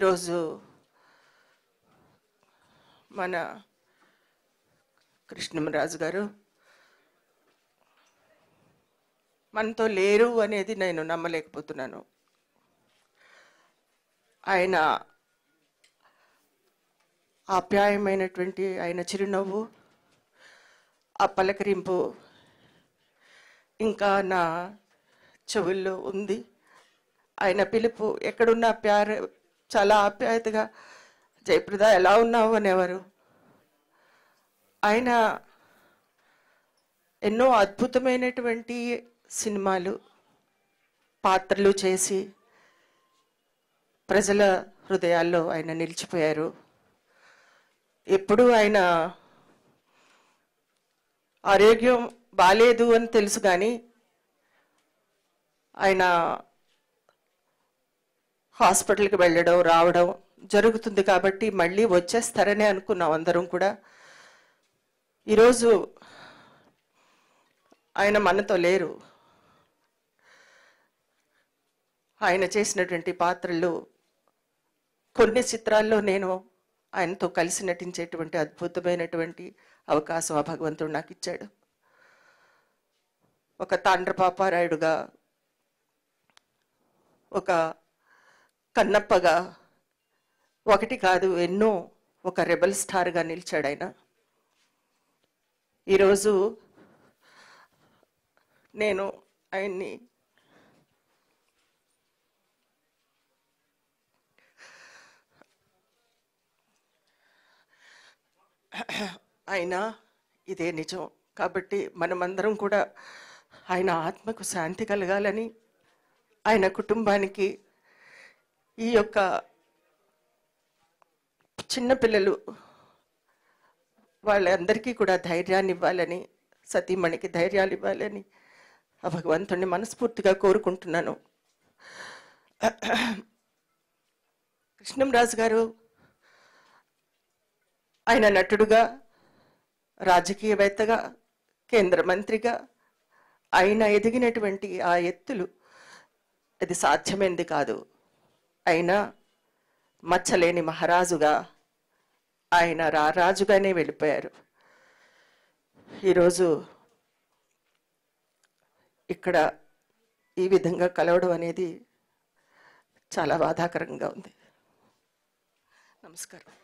ఈరోజు మన కృష్ణమరాజు గారు మనతో లేరు అనేది నేను నమ్మలేకపోతున్నాను ఆయన ఆప్యాయమైనటువంటి ఆయన చిరునవ్వు ఆ పలకరింపు ఇంకా నా చెవుల్లో ఉంది ఆయన పిలుపు ఎక్కడున్నా ప్యార చాలా ఆప్యాయతగా జయప్రద ఎలా ఉన్నావు అనేవారు ఆయన ఎన్నో అద్భుతమైనటువంటి సినిమాలు పాత్రలు చేసి ప్రజల హృదయాల్లో ఆయన నిలిచిపోయారు ఎప్పుడు ఆయన ఆరోగ్యం బాగాలేదు అని తెలుసు కానీ ఆయన హాస్పిటల్కి వెళ్ళడం రావడం జరుగుతుంది కాబట్టి మళ్ళీ వచ్చేస్తారని అనుకున్నాం అందరం కూడా ఈరోజు ఆయన మనతో లేరు ఆయన చేసినటువంటి పాత్రలు కొన్ని చిత్రాల్లో నేను ఆయనతో కలిసి నటించేటువంటి అద్భుతమైనటువంటి అవకాశం ఆ భగవంతుడు నాకు ఇచ్చాడు ఒక తాండ్ర పాపారాయుడుగా ఒక కన్నప్పగా ఒకటి కాదు ఎన్నో ఒక రెబల్ స్టార్గా నిలిచాడు ఆయన ఈరోజు నేను ఆయన్ని ఆయన ఇదే నిజం కాబట్టి మనమందరం కూడా ఆయన ఆత్మకు శాంతి కలగాలని ఆయన కుటుంబానికి ఈ యొక్క చిన్నపిల్లలు వాళ్ళందరికీ కూడా ధైర్యాన్ని ఇవ్వాలని సతీమణికి ధైర్యాలు ఇవ్వాలని భగవంతుణ్ణి మనస్ఫూర్తిగా కోరుకుంటున్నాను కృష్ణంరాజు గారు ఆయన నటుడుగా రాజకీయవేత్తగా కేంద్ర మంత్రిగా ఆయన ఎదిగినటువంటి ఆ ఎత్తులు అది సాధ్యమైంది కాదు అయినా మచ్చలేని మహారాజుగా ఆయన రారాజుగానే వెళ్ళిపోయారు ఈరోజు ఇక్కడ ఈ విధంగా కలవడం అనేది చాలా బాధాకరంగా ఉంది నమస్కారం